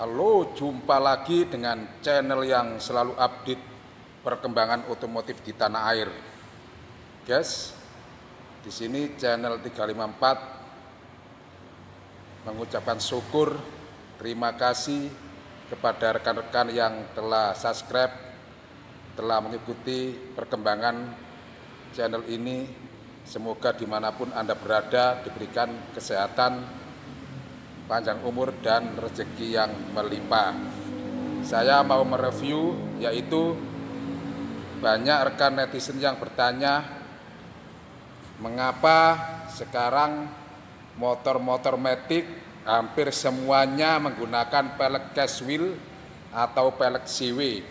Halo, jumpa lagi dengan channel yang selalu update perkembangan otomotif di tanah air. Guys, di sini channel 354 mengucapkan syukur, terima kasih kepada rekan-rekan yang telah subscribe, telah mengikuti perkembangan channel ini. Semoga dimanapun Anda berada diberikan kesehatan, panjang umur dan rezeki yang melimpah. Saya mau mereview yaitu banyak rekan netizen yang bertanya mengapa sekarang motor-motor metik hampir semuanya menggunakan pelek gas wheel atau pelek siwi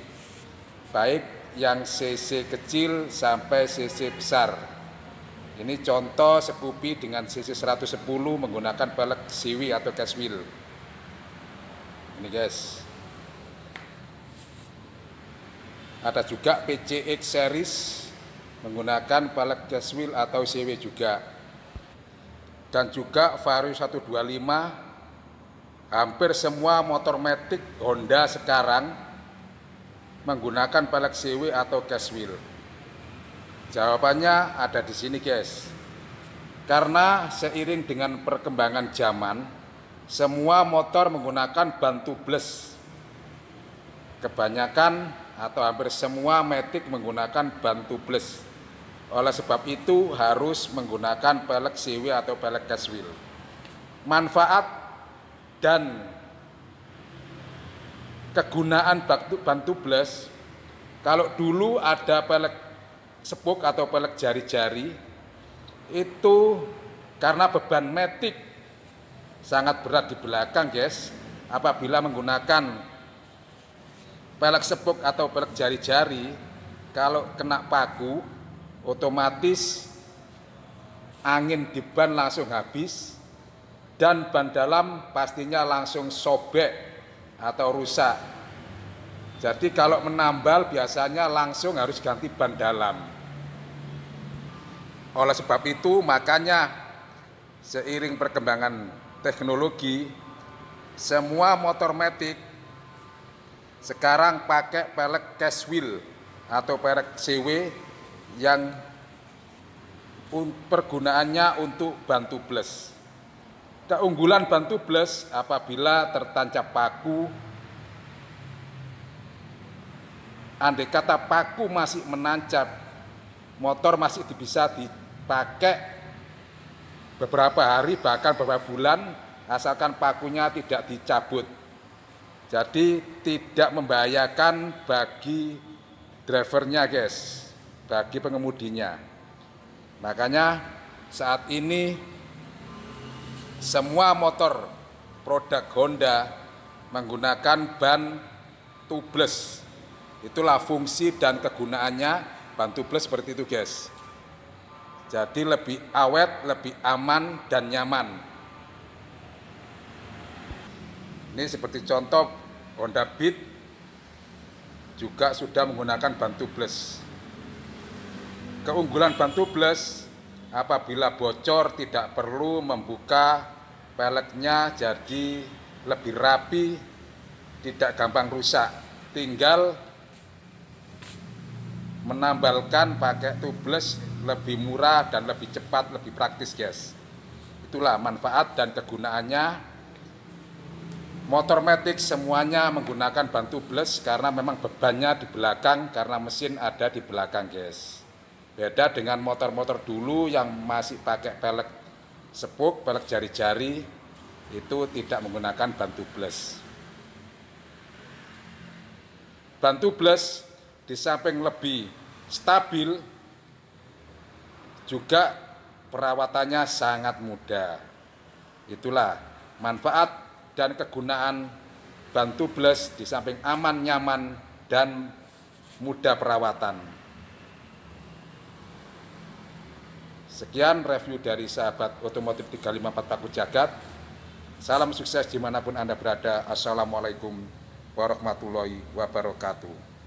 baik yang CC kecil sampai CC besar ini contoh sekupi dengan sisi 110 menggunakan pelek siwi atau cast wheel. Ini guys. Ada juga PCX series menggunakan pelek cast wheel atau CW juga. Dan juga Vario 125 hampir semua motor metik Honda sekarang menggunakan pelek CW atau cast wheel. Jawabannya ada di sini, guys. Karena seiring dengan perkembangan zaman, semua motor menggunakan ban tubeless. Kebanyakan atau hampir semua metik menggunakan ban tubeless. Oleh sebab itu harus menggunakan pelek siwi atau pelek gas wheel. Manfaat dan kegunaan ban tubeless kalau dulu ada pelek sepuk atau pelek jari-jari itu karena beban metik sangat berat di belakang guys apabila menggunakan pelek sepuk atau pelek jari-jari kalau kena paku otomatis angin di ban langsung habis dan ban dalam pastinya langsung sobek atau rusak jadi kalau menambal biasanya langsung harus ganti ban dalam. Oleh sebab itu makanya seiring perkembangan teknologi semua motor metik sekarang pakai pelek cash wheel atau pelek CW yang pergunaannya untuk bantu plus. Keunggulan bantu plus apabila tertancap paku andai kata paku masih menancap, motor masih bisa dipakai beberapa hari bahkan beberapa bulan asalkan pakunya tidak dicabut. Jadi tidak membahayakan bagi drivernya guys, bagi pengemudinya. Makanya saat ini semua motor produk Honda menggunakan ban tubeless Itulah fungsi dan kegunaannya Bantu Plus seperti itu guys. Jadi lebih awet, lebih aman dan nyaman. Ini seperti contoh Honda Beat juga sudah menggunakan Bantu Plus. Keunggulan Bantu Plus apabila bocor tidak perlu membuka peleknya jadi lebih rapi, tidak gampang rusak. Tinggal menambalkan pakai tubeless lebih murah dan lebih cepat, lebih praktis guys. Itulah manfaat dan kegunaannya. Motor Matic semuanya menggunakan ban tubeless karena memang bebannya di belakang karena mesin ada di belakang guys. Beda dengan motor-motor dulu yang masih pakai pelek sepuk, pelek jari-jari itu tidak menggunakan ban tubeless. Ban tubeless di samping lebih stabil juga perawatannya sangat mudah. Itulah manfaat dan kegunaan ban tubeless di samping aman, nyaman, dan mudah perawatan. Sekian review dari sahabat otomotif 354 Paku Jagat. Salam sukses dimanapun Anda berada. Assalamualaikum warahmatullahi wabarakatuh.